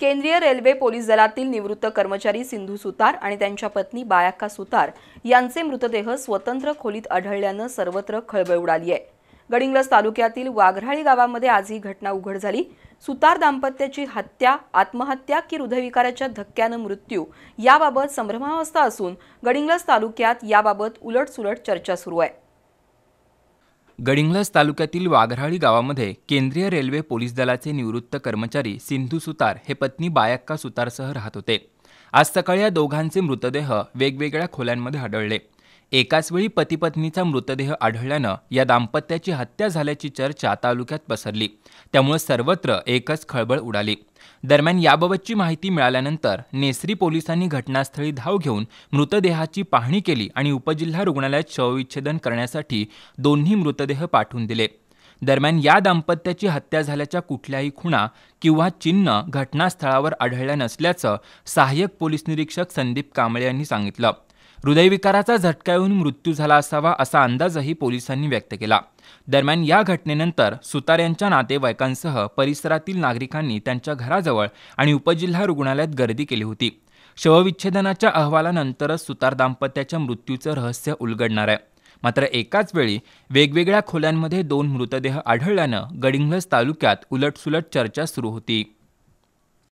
केंद्रीय railway police दलातील निवृत्त कर्मचारी सिंधू सुतार आणि त्यांच्या पत्नी बायाक्का सुतार यांचे मृतदेह स्वतंत्र खोलीत आढळल्यानं सर्वत्र खळबळ उडाली आहे गडिंग्लज तालुक्यातील वाघराळी गावामध्ये आज ही घटना उघड झाली सुतार दाम्पत्याची हत्या आत्महत्या की हृदयविकाराच्या धक्क्यानं मृत्यू याबाबत संभ्रमावस्था असून गडिंग्लज तालुक्यात याबाबत उलटसुलट चर्चा सुरू आहे गडिंग्लज तालुक्यातील वाघराळी गावामध्ये केंद्रीय रेल्वे पोलीस दलाचे निवृत्त कर्मचारी सिंधू सुतार हे पत्नी बायाक्का सुतारसह राहत होते आज सकाळी या दोघांचे मृतदेह वेगवेगळ्या खोल्यांमध्ये आढळले एकाच वेळी पतीपत्नीचा मृतदेह आढळल्यानं या दाम्पत्याची हत्या झाल्याची चर्चा तालुक्यात पसरली त्यामुळे सर्वत्र एकच खळबळ उडाली दरम्यान याबाबतची माहिती मिळाल्यानंतर नेसरी पोलिसांनी घटनास्थळी धाव घेऊन मृतदेहाची पाहणी केली आणि उपजिल्हा रुग्णालयात शवविच्छेदन करण्यासाठी दोन्ही मृतदेह पाठवून दिले दरम्यान या दाम्पत्याची हत्या झाल्याच्या कुठल्याही खुणा किंवा चिन्ह घटनास्थळावर आढळल्या नसल्याचं सहाय्यक पोलीस निरीक्षक संदीप कांबळे यांनी सांगितलं हृदयविकाराचा झटका येऊन मृत्यू झाला असावा असा अंदाजही पोलिसांनी व्यक्त केला दरम्यान या घटनेनंतर सुतार यांच्या नातेवाईकांसह परिसरातील नागरिकांनी त्यांच्या घराजवळ आणि उपजिल्हा रुग्णालयात गर्दी केली होती शवविच्छेदनाच्या अहवालानंतरच सुतार दाम्पत्याच्या मृत्यूचं रहस्य उलगडणार आहे मात्र एकाच वेळी वेगवेगळ्या खोल्यांमध्ये दोन मृतदेह आढळल्यानं गडिंग्लज तालुक्यात उलटसुलट चर्चा सुरू होती